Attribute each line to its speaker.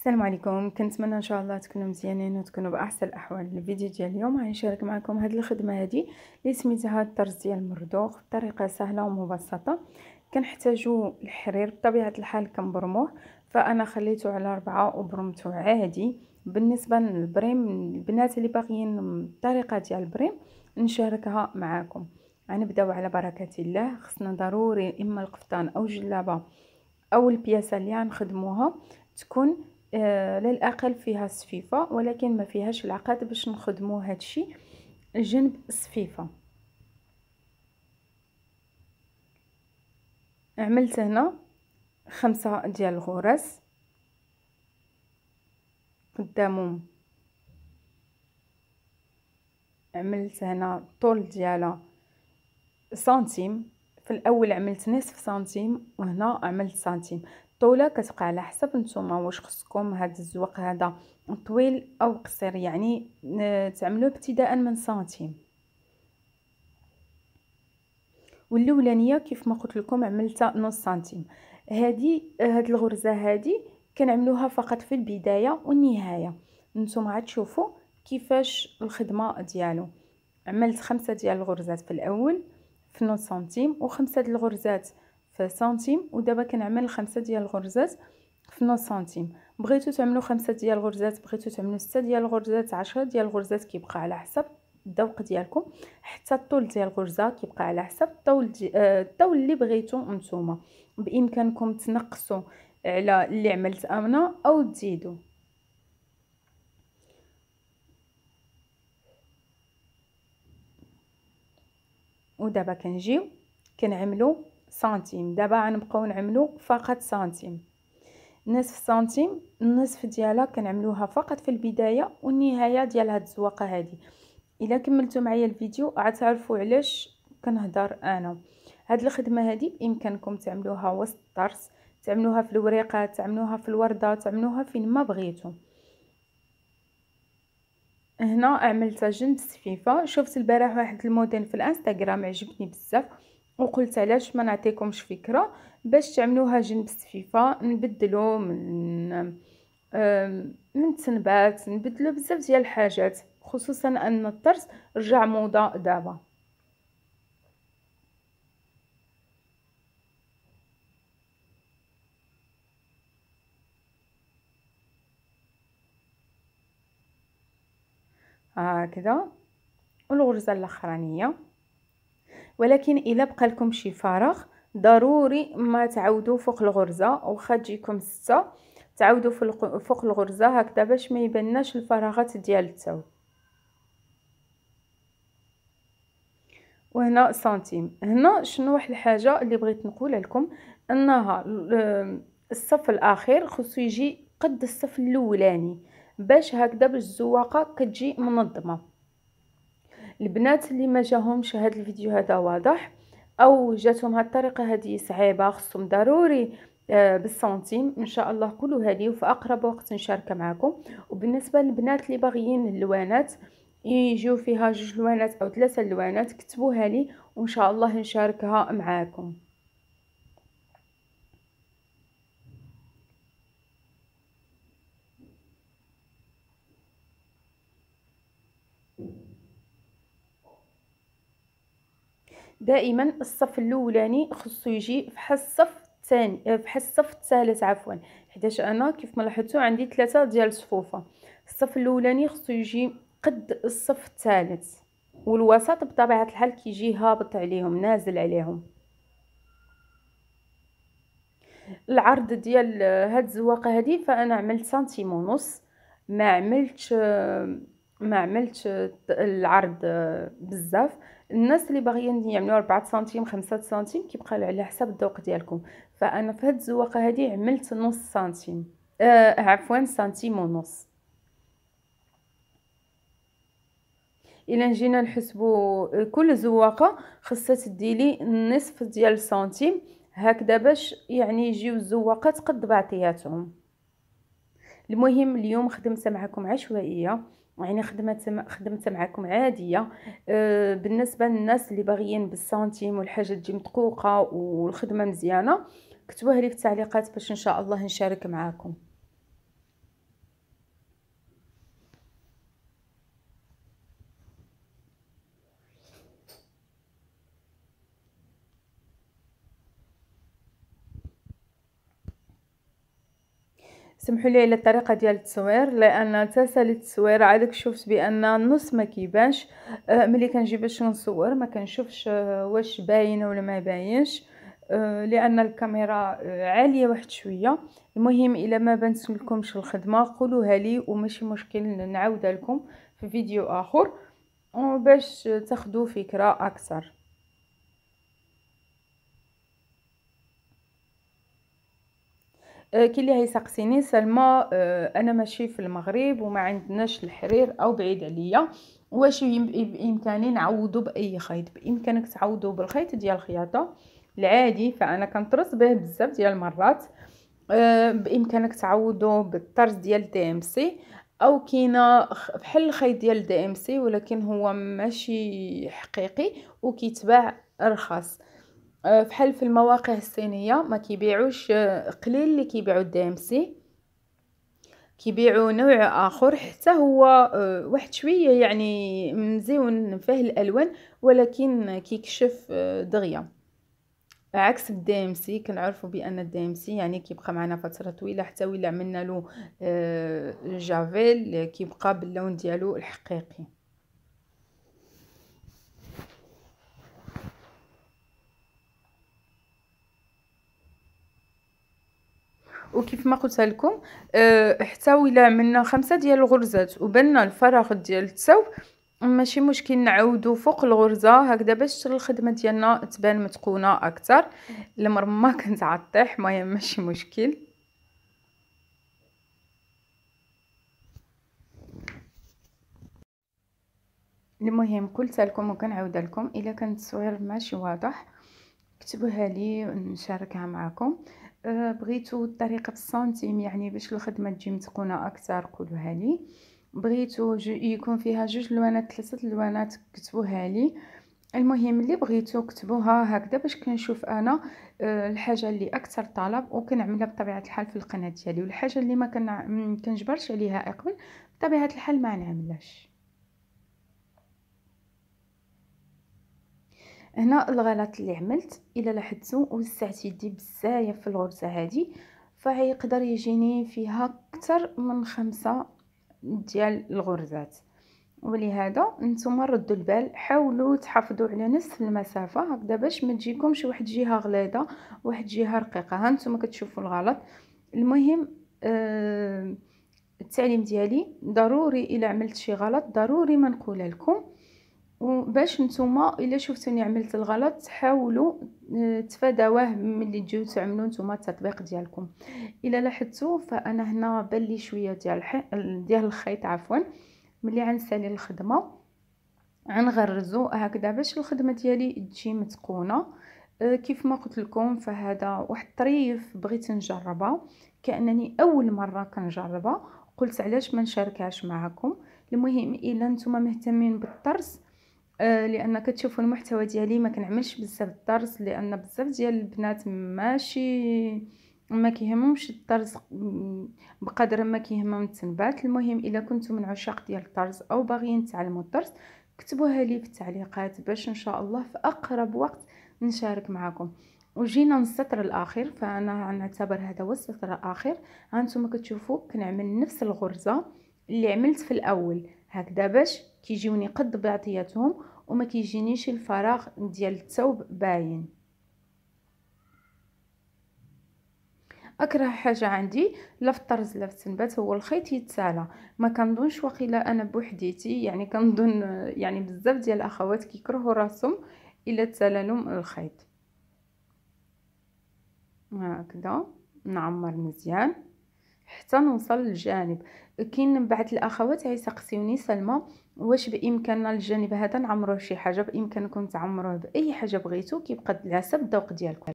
Speaker 1: السلام عليكم كنتمنى ان شاء الله تكونوا مزيانين وتكونوا باحسن الاحوال الفيديو ديال اليوم غنشارك معكم هذه الخدمه هذه اللي سميتها الطرز ديال المردوخ بطريقه سهله ومبسطه كنحتاجو الحرير بطبيعه الحال كنبرموه فانا خليته على ربعة وبرمته عادي بالنسبه للبريم البنات اللي باغيين الطريقه ديال البريم نشاركها معاكم غنبداو على بركه الله خصنا ضروري اما القفطان او الجلابه او البياسه اللي غنخدموها تكون آه، للأقل فيها صفيفه ولكن ما فيهاش العقد باش نخدمو هادشي جنب صفيفه عملت هنا خمسة ديال الغرز قدامهم عملت هنا الطول ديالها سنتيم في الاول عملت نصف سنتيم وهنا عملت سنتيم الطوله كتبقى على حسب نتوما واش خصكم هذا الزواق هذا طويل او قصير يعني تعملوه ابتداء من سنتيم والاولانيه كيف ما قلت لكم عملتها نص سنتيم هذه هاد الغرزه هذه كنعملوها فقط في البدايه والنهايه نتوما غتشوفوا كيفاش الخدمه ديالو عملت خمسة ديال الغرزات في الاول في نص سنتيم وخمسة ديال الغرزات في سنتيم ودابا كنعمل خمسة ديال الغرزات في نص سنتيم بغيتو تعملو خمسة ديال الغرزات بغيتو تعملو ستة ديال الغرزات عشرة ديال الغرزات كيبقى على حسب الذوق ديالكم حتى الطول ديال الغرزه كيبقى على حسب الطول دي... آه، الطول اللي بغيتو نتوما بامكانكم تنقصوا على اللي عملت انا او تزيدوا ودابا كنجيو كنعملو سنتيم دابا غنبقاو نعملو فقط سنتيم نصف سنتيم النصف ديالها كنعملوها فقط في البدايه والنهايه ديال هاد الزواقه هادي الا كملتو معايا الفيديو غتعرفوا علاش كنهضر انا هاد الخدمه هادي بامكانكم تعملوها وسط الطرس تعملوها في الوريقه تعملوها في الورده تعملوها فين ما بغيتو هنا عملت جنب سفيفه شفت البارح واحد الموديل في الانستغرام عجبني بزاف وقلت علاش ما نعطيكمش فكره باش تعملوها جنب السفيفه نبدلو من من تنبات نبدلو بزاف ديال الحاجات خصوصا ان الطرز رجع موضه دابا هكذا آه والغرزه الاخرانيه ولكن الا بقى لكم شي فراغ ضروري ما تعودوا فوق الغرزه واخا تجيكم سته تعودوا فوق الغرزه هكذا باش ما يبناش الفراغات ديال التو وهنا سنتيم هنا شنو واحد الحاجه اللي بغيت نقول لكم انها الصف الاخير خصو يجي قد الصف الاولاني باش هكذا باش الزواقه كتجي منظمه البنات اللي ما جاهمش هذا الفيديو هذا واضح او جاتهم هاد الطريقه هذه صعيبه خصهم ضروري آه، بالسنتيم ان شاء الله قولوها لي وفي اقرب وقت نشارك معكم وبالنسبه للبنات اللي باغيين اللوانات يجيو فيها جوج لوانات او ثلاثه لوانات كتبوها لي وان شاء الله نشاركها معاكم دائما الصف الاولاني خصو يجي فحال الصف الثاني آه، فحال الصف الثالث عفوا حيتاش انا كيف ما لاحظتوا عندي ثلاثه ديال الصفوفه الصف الاولاني خصو يجي قد الصف الثالث والوسط بطبيعه الحال كيجي هابط عليهم نازل عليهم العرض ديال آه، هاد الزواقه هادي فانا عملت سنتيم ونص ما عملتش آه، ما عملتش العرض بزاف الناس اللي باغيين يعملوا 4 سنتيم 5 سنتيم كيبقى على حسب الذوق ديالكم فانا في هاد الزواقه هذه عملت نص سنتيم آه عفوا سنتيم ونص الا جينا نحسبوا آه، كل زواقه خاصها تديلي نصف ديال سنتيم هكذا باش يعني يجيو الزواقات قد بعطياتهم المهم اليوم خدمت معكم عشوائيه يعني خدمت خدمت معكم عاديه أه بالنسبه للناس اللي باغيين بالسنتيم والحاجه تجي مدقوقه والخدمه مزيانه كتبوها لي في التعليقات باش ان شاء الله نشارك معاكم سمحوا لي على الطريقه ديال التصوير لان تسالي التصوير عادك شفت بان النص ما كيبانش أه، ملي كنجي باش نصور ما كنشوفش أه، واش باين ولا ما باينش أه، لان الكاميرا عاليه واحد شويه المهم الا ما بانت لكمش الخدمه قولوها لي وماشي مشكل نعاودها لكم في فيديو اخر باش تاخذوا فكره اكثر آه، كي اللي هيسقسيني سلمى آه، انا ماشي في المغرب وما عندناش الحرير او بعيد عليا واش بامكاني نعوضو باي خيط بامكانك تعوضو بالخيط ديال الخياطه العادي فانا كنطرز به بزاف ديال المرات آه، بامكانك تعوضو بالطرز ديال دي ام سي او كاينه بحال الخيط ديال دي ام سي ولكن هو ماشي حقيقي وكيتباع ارخص أه، في حلف المواقع الصينية ما كيبيعوش أه، قليل اللي كيبيعو الدامسي كيبيعو كيبيعوا نوع اخر حتى هو أه، واحد شويه يعني مزيون فيه الالوان ولكن كيكشف دغيا عكس الدامسي كنعرفو كنعرفوا بان الدامسي يعني كيبقى معنا فتره طويله حتى ولا عملنا له جافيل كيبقى باللون ديالو الحقيقي وكيف ما قلت لكم آه، حتى الى عملنا خمسه ديال الغرزات وبنا الفراغ ديال التساو ماشي مشكل نعاودو فوق الغرزه هكذا باش الخدمه ديالنا تبان متقونه اكثر المرمى كانت عطيح المهم ماشي مشكل المهم قلت لكم وكنعاود لكم الا كان التصوير ماشي واضح كتبوها لي نشاركها معكم أه، بغيتو الطريقه بالسنتيم يعني باش الخدمه تجي متقونه اكثر قولوها لي بغيتو يكون فيها جوج لوانات ثلاثه لوانات كتبوها لي المهم اللي بغيتو كتبوها هكذا باش كنشوف انا أه، الحاجه اللي اكثر طلب وكنعملها بطبيعه الحال في القناه ديالي والحاجه اللي ما كنجبرش عليها أقبل بطبيعه الحال ما نعملهاش هنا الغلط اللي عملت الا لاحظتوا وسعت يدي بزاف في الغرزه هذه فغيقدر يجيني فيها اكثر من خمسة ديال الغرزات ولهذا نتوما ردوا البال حاولوا تحافظوا على نفس المسافه هكذا باش ما تجيكمش واحد جهه غليظه واحد جهه رقيقه ها نتوما كتشوفوا الغلط المهم آه التعليم ديالي ضروري الا عملت شي غلط ضروري ما نقول لكم وباش نتوما الا شفتوني عملت الغلط حاولوا آه، تفاداوه ملي تجيو تعملوا نتوما التطبيق ديالكم الا لاحظتوا فانا هنا بان لي شويه ديال ديال الخيط عفوا ملي غنسالي الخدمه غنغرزو هكذا باش الخدمه ديالي تجي متقونه آه، كيف ما قلت لكم فهذا واحد الطريف بغيت نجربه كانني اول مره كنجربه قلت علاش ما نشاركهاش معكم المهم الا نتوما مهتمين بالطرز آه، لان كتشوفوا المحتوى ديالي ما كنعملش بزاف الدرس لان بزاف ديال البنات ماشي ما كيهمهمش الطرز بقدر ما كيهمهم التنبات المهم الا كنتم من عشاق ديال الطرز او باغيين تعلموا الطرز كتبوها لي في التعليقات باش ان شاء الله في اقرب وقت نشارك معكم وجينا للسطر الاخير فانا نعتبر هذا هو السطر الاخر هانتوما كتشوفوا كنعمل نفس الغرزه اللي عملت في الاول هكذا باش كيجيوني قد بعضياتهم وما كيجينيش الفراغ ديال الثوب باين اكره حاجه عندي لا في الطرز لا في التنبات هو الخيط يتسالى ما كنظنش واقيلا انا بوحديتي يعني كنظن يعني بزاف ديال الاخوات كيكرهوا راسهم الا تسالى لهم الخيط هكذا نعمر مزيان حتى نوصل للجانب كاين بعض الاخوات عيسقسيوني سلمى واش بامكاننا الجانب هذا نعمروه شي حاجه بامكانكم تعمروه باي حاجه بغيتو كيبقى على حسب الذوق ديالكم